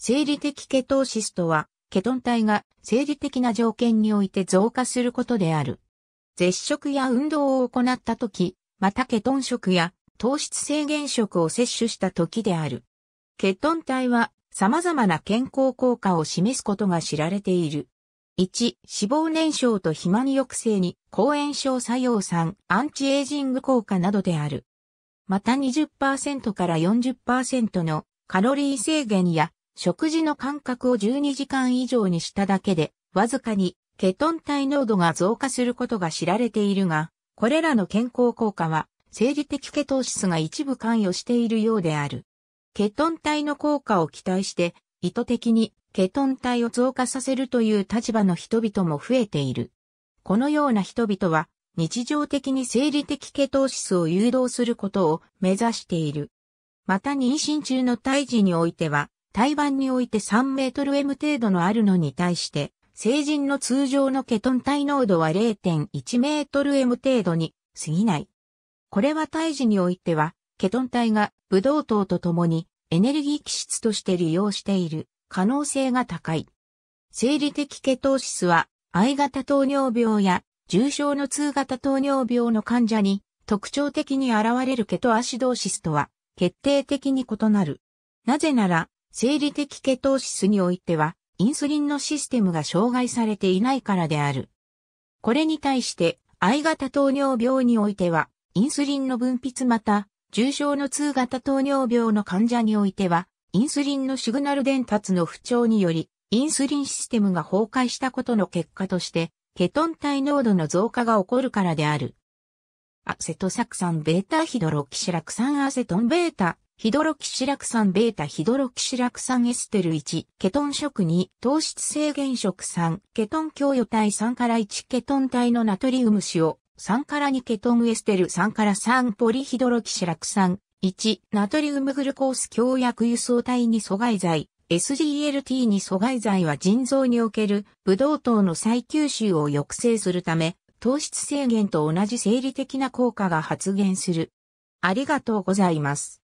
生理的ケトーシスとは、ケトン体が生理的な条件において増加することである。絶食や運動を行った時、またケトン食や糖質制限食を摂取した時である。ケトン体は様々な健康効果を示すことが知られている。1、脂肪燃焼と肥満抑制に、抗炎症作用3、アンチエイジング効果などである。また20%から40%のカロリー制限や食事の間隔を12時間以上にしただけで、わずかにケトン体濃度が増加することが知られているが、これらの健康効果は、生理的ケトーシスが一部関与しているようである。ケトン体の効果を期待して、意図的にケトン体を増加させるという立場の人々も増えている。このような人々は、日常的に生理的ケトーシスを誘導することを目指している。また妊娠中の胎児においては、胎盤において3メートル M 程度のあるのに対して、成人の通常のケトン体濃度は0.1メートル M 程度に過ぎない。これは胎児においては、ケトン体がブドウ糖とともにエネルギー気質として利用している可能性が高い。生理的ケトーシスは、I 型糖尿病や重症の通型糖尿病の患者に特徴的に現れるケトアシドーシスとは決定的に異なる。なぜなら、生理的ケトーシスにおいては、インスリンのシステムが障害されていないからである。これに対して、I 型糖尿病においては、インスリンの分泌また、重症の2型糖尿病の患者においては、インスリンのシグナル伝達の不調により、インスリンシステムが崩壊したことの結果として、ケトン体濃度の増加が起こるからである。アセトサクサンベータヒドロキシラクサンアセトンベータヒドロキシラク酸ベータヒドロキシラク酸エステル1、ケトン食2、糖質制限食3、ケトン供与体3から1ケトン体のナトリウム塩、3から2ケトンエステル3から3ポリヒドロキシラク酸1、ナトリウムグルコース強薬輸送体に阻害剤、SGLT に阻害剤は腎臓におけるブドウ糖の再吸収を抑制するため、糖質制限と同じ生理的な効果が発現する。ありがとうございます。